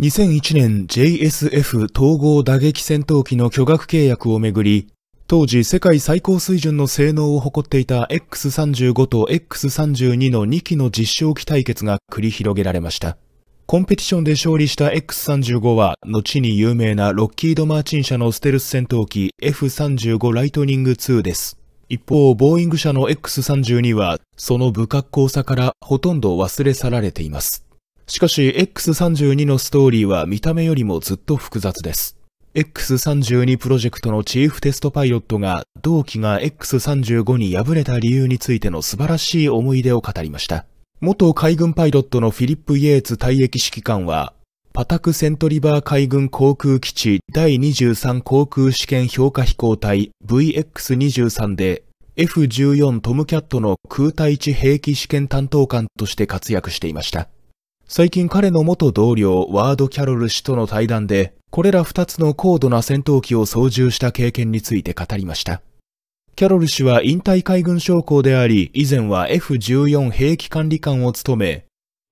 2001年 JSF 統合打撃戦闘機の巨額契約をめぐり、当時世界最高水準の性能を誇っていた X35 と X32 の2機の実証機対決が繰り広げられました。コンペティションで勝利した X35 は、後に有名なロッキード・マーチン社のステルス戦闘機 F35 ライトニング2です。一方、ボーイング社の X32 は、その不格好さからほとんど忘れ去られています。しかし X32 のストーリーは見た目よりもずっと複雑です。X32 プロジェクトのチーフテストパイロットが同期が X35 に敗れた理由についての素晴らしい思い出を語りました。元海軍パイロットのフィリップ・イエーツ退役指揮官は、パタクセントリバー海軍航空基地第23航空試験評価飛行隊 VX23 で F14 トムキャットの空対地兵器試験担当官として活躍していました。最近彼の元同僚ワード・キャロル氏との対談で、これら2つの高度な戦闘機を操縦した経験について語りました。キャロル氏は引退海軍将校であり、以前は F14 兵器管理官を務め、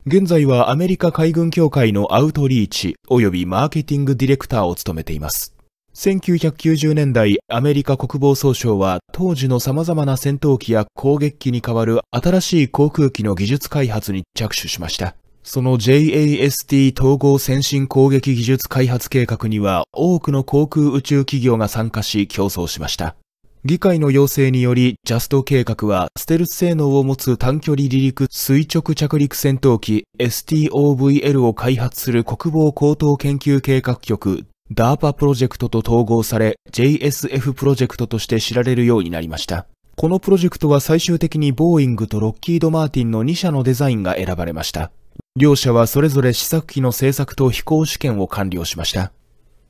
現在はアメリカ海軍協会のアウトリーチ及びマーケティングディレクターを務めています。1990年代、アメリカ国防総省は当時の様々な戦闘機や攻撃機に代わる新しい航空機の技術開発に着手しました。その JAST 統合先進攻撃技術開発計画には多くの航空宇宙企業が参加し競争しました。議会の要請により、ジャスト計画は、ステルス性能を持つ短距離離陸垂直着陸戦闘機 STOVL を開発する国防高等研究計画局 DARPA プロジェクトと統合され、JSF プロジェクトとして知られるようになりました。このプロジェクトは最終的にボーイングとロッキード・マーティンの2社のデザインが選ばれました。両社はそれぞれ試作機の製作と飛行試験を完了しました。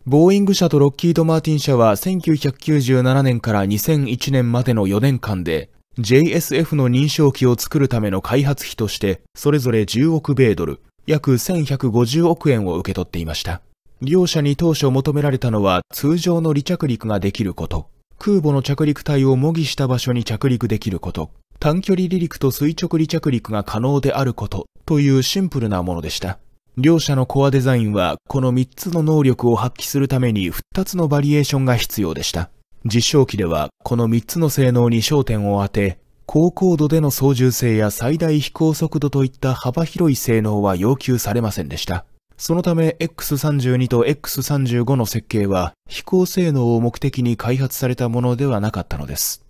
ボーイング社とロッキード・マーティン社は1997年から2001年までの4年間で JSF の認証機を作るための開発費としてそれぞれ10億米ドル、約1150億円を受け取っていました。両社に当初求められたのは通常の離着陸ができること、空母の着陸体を模擬した場所に着陸できること、短距離離陸と垂直離着陸が可能であることというシンプルなものでした。両者のコアデザインはこの3つの能力を発揮するために2つのバリエーションが必要でした。実証機ではこの3つの性能に焦点を当て、高高度での操縦性や最大飛行速度といった幅広い性能は要求されませんでした。そのため X32 と X35 の設計は飛行性能を目的に開発されたものではなかったのです。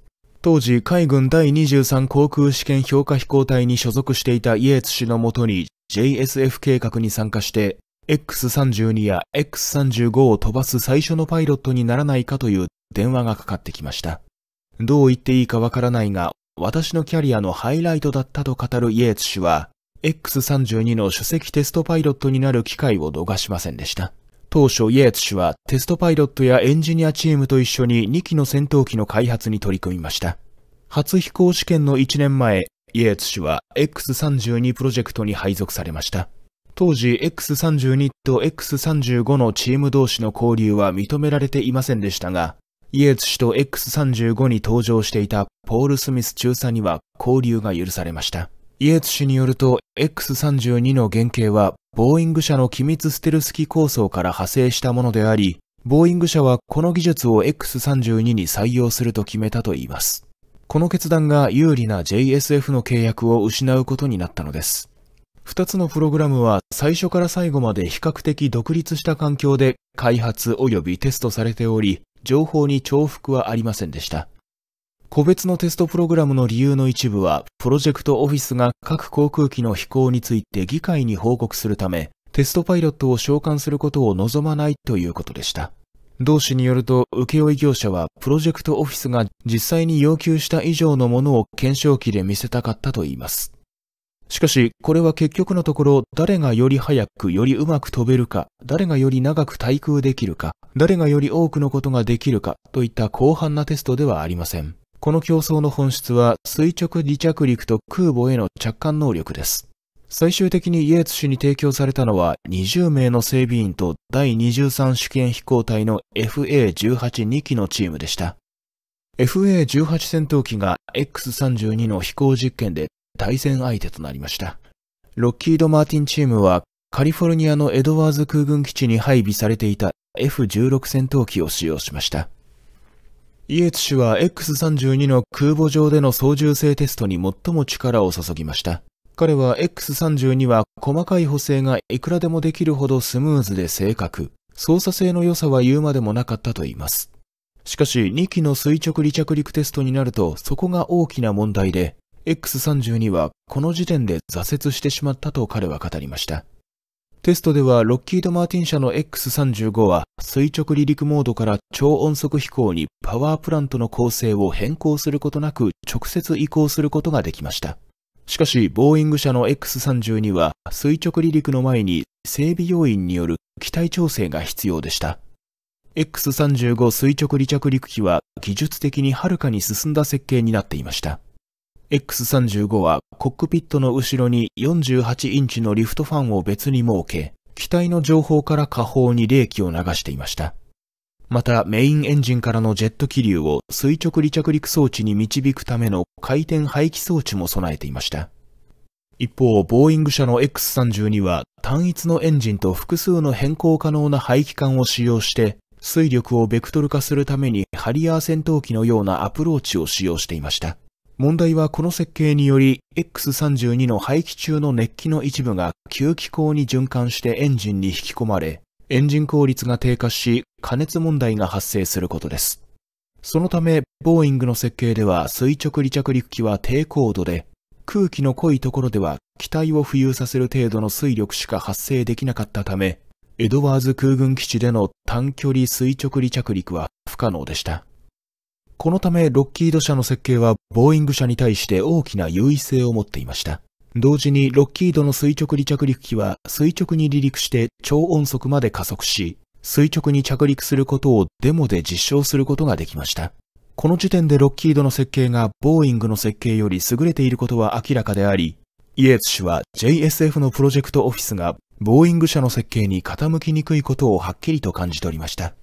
当時海軍第23航空試験評価飛行隊に所属していたイエーツ氏のもとに JSF 計画に参加して X32 や X35 を飛ばす最初のパイロットにならないかという電話がかかってきました。どう言っていいかわからないが、私のキャリアのハイライトだったと語るイエーツ氏は、X32 の首席テストパイロットになる機会を逃しませんでした。当初イエーツ氏はテストパイロットやエンジニアチームと一緒に2機の戦闘機の開発に取り組みました。初飛行試験の1年前、イエーツ氏は X32 プロジェクトに配属されました。当時 X32 と X35 のチーム同士の交流は認められていませんでしたが、イエーツ氏と X35 に登場していたポール・スミス中佐には交流が許されました。イエーツ氏によると X32 の原型はボーイング社の機密ステルス機構想から派生したものであり、ボーイング社はこの技術を X32 に採用すると決めたといいます。この決断が有利な JSF の契約を失うことになったのです。二つのプログラムは最初から最後まで比較的独立した環境で開発及びテストされており、情報に重複はありませんでした。個別のテストプログラムの理由の一部は、プロジェクトオフィスが各航空機の飛行について議会に報告するため、テストパイロットを召喚することを望まないということでした。同氏によると、請負業者はプロジェクトオフィスが実際に要求した以上のものを検証機で見せたかったといいます。しかし、これは結局のところ、誰がより早くよりうまく飛べるか、誰がより長く対空できるか、誰がより多くのことができるかといった広範なテストではありません。この競争の本質は垂直離着陸と空母への着艦能力です。最終的にイエーツ氏に提供されたのは20名の整備員と第23主権飛行隊の FA182 機のチームでした。FA18 戦闘機が X32 の飛行実験で対戦相手となりました。ロッキード・マーティンチームはカリフォルニアのエドワーズ空軍基地に配備されていた F16 戦闘機を使用しました。イエツ氏は X32 の空母上での操縦性テストに最も力を注ぎました。彼は X32 は細かい補正がいくらでもできるほどスムーズで正確、操作性の良さは言うまでもなかったと言います。しかし2機の垂直離着陸テストになるとそこが大きな問題で、X32 はこの時点で挫折してしまったと彼は語りました。テストではロッキード・マーティン社の X35 は垂直離陸モードから超音速飛行にパワープラントの構成を変更することなく直接移行することができました。しかし、ボーイング社の X32 は垂直離陸の前に整備要員による機体調整が必要でした。X35 垂直離着陸機は技術的にはるかに進んだ設計になっていました。X35 はコックピットの後ろに48インチのリフトファンを別に設け、機体の情報から下方に冷気を流していました。またメインエンジンからのジェット気流を垂直離着陸装置に導くための回転排気装置も備えていました。一方、ボーイング社の X32 は単一のエンジンと複数の変更可能な排気管を使用して水力をベクトル化するためにハリアー戦闘機のようなアプローチを使用していました。問題はこの設計により X32 の排気中の熱気の一部が吸気口に循環してエンジンに引き込まれ、エンジン効率が低下し加熱問題が発生することです。そのため、ボーイングの設計では垂直離着陸機は低高度で、空気の濃いところでは機体を浮遊させる程度の水力しか発生できなかったため、エドワーズ空軍基地での短距離垂直離着陸は不可能でした。このためロッキード社の設計はボーイング社に対して大きな優位性を持っていました。同時にロッキードの垂直離着陸機は垂直に離陸して超音速まで加速し、垂直に着陸することをデモで実証することができました。この時点でロッキードの設計がボーイングの設計より優れていることは明らかであり、イエーツ氏は JSF のプロジェクトオフィスがボーイング社の設計に傾きにくいことをはっきりと感じ取りました。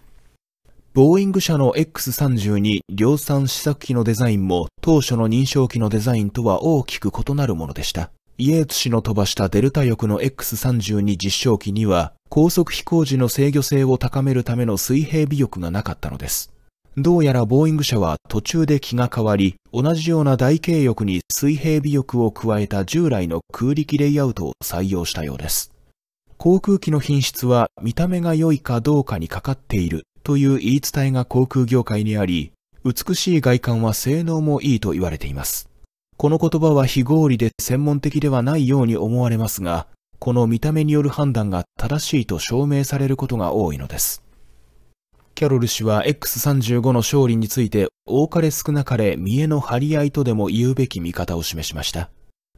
ボーイング社の X32 量産試作機のデザインも当初の認証機のデザインとは大きく異なるものでした。イエーツ氏の飛ばしたデルタ翼の X32 実証機には高速飛行時の制御性を高めるための水平尾翼がなかったのです。どうやらボーイング社は途中で気が変わり、同じような大軽翼に水平尾翼を加えた従来の空力レイアウトを採用したようです。航空機の品質は見た目が良いかどうかにかかっているという言い伝えが航空業界にあり、美しい外観は性能もいいと言われています。この言葉は非合理で専門的ではないように思われますが、この見た目による判断が正しいと証明されることが多いのです。キャロル氏は X35 の勝利について多かれ少なかれ見栄の張り合いとでも言うべき見方を示しました。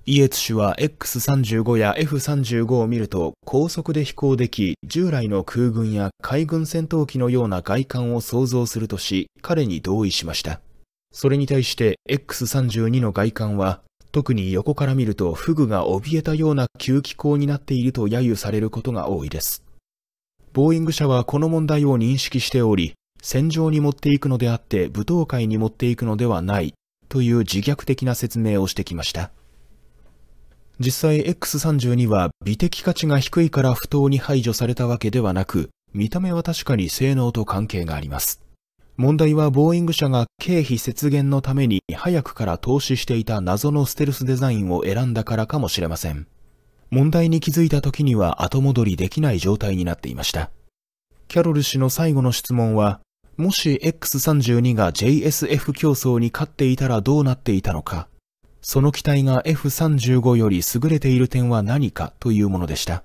イエツ氏は X35 や F35 を見ると高速で飛行でき、従来の空軍や海軍戦闘機のような外観を想像するとし、彼に同意しました。それに対して X32 の外観は、特に横から見るとフグが怯えたような吸気口になっていると揶揄されることが多いです。ボーイング社はこの問題を認識しており、戦場に持っていくのであって舞踏会に持っていくのではないという自虐的な説明をしてきました。実際 X32 は美的価値が低いから不当に排除されたわけではなく、見た目は確かに性能と関係があります。問題はボーイング社が経費節減のために早くから投資していた謎のステルスデザインを選んだからかもしれません。問題に気づいた時には後戻りできない状態になっていました。キャロル氏の最後の質問は、もし X32 が JSF 競争に勝っていたらどうなっていたのかその機体が F35 より優れている点は何かというものでした。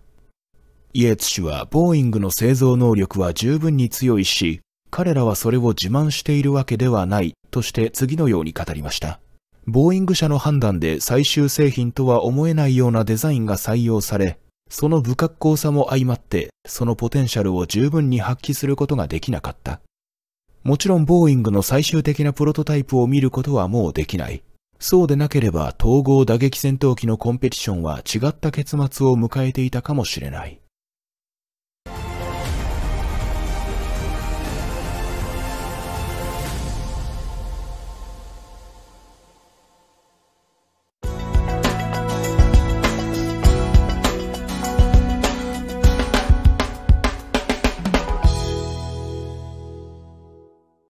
イエーツ氏はボーイングの製造能力は十分に強いし、彼らはそれを自慢しているわけではないとして次のように語りました。ボーイング社の判断で最終製品とは思えないようなデザインが採用され、その不格好さも相まってそのポテンシャルを十分に発揮することができなかった。もちろんボーイングの最終的なプロトタイプを見ることはもうできない。そうでなければ統合打撃戦闘機のコンペティションは違った結末を迎えていたかもしれない。